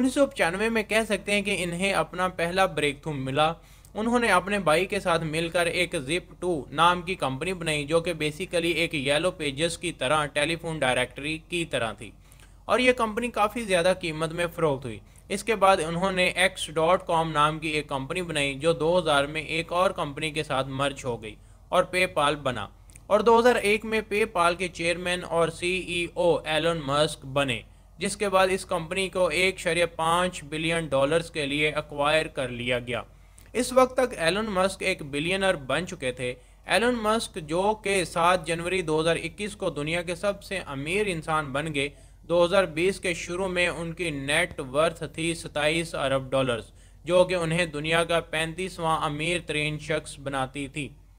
उन्नीस में कह सकते हैं कि इन्हें अपना पहला ब्रेक थ्रू मिला उन्होंने अपने भाई के साथ मिलकर एक जिप टू नाम की कंपनी बनाई जो कि बेसिकली एक येलो पेजेस की तरह टेलीफोन डायरेक्टरी की तरह थी और यह कंपनी काफ़ी ज़्यादा कीमत में फ़रोख्त हुई इसके बाद उन्होंने एक्स डॉट कॉम नाम की एक कंपनी बनाई जो 2000 में एक और कंपनी के साथ मर्ज हो गई और पेपाल बना और 2001 में पेपाल के चेयरमैन और सीईओ एलन मस्क बने जिसके बाद इस कंपनी को एक शर्य पाँच बिलियन डॉलर्स के लिए अक्वायर कर लिया गया इस वक्त तक एलन मस्क एक बिलियनर बन चुके थे एलन मस्क जो के सात जनवरी 2021 को दुनिया के सबसे अमीर इंसान बन गए 2020 के शुरू में उनकी नेट वर्थ थी सताईस अरब डॉलर्स जो कि उन्हें दुनिया का पैंतीसवां अमीर तरीन शख्स बनाती थी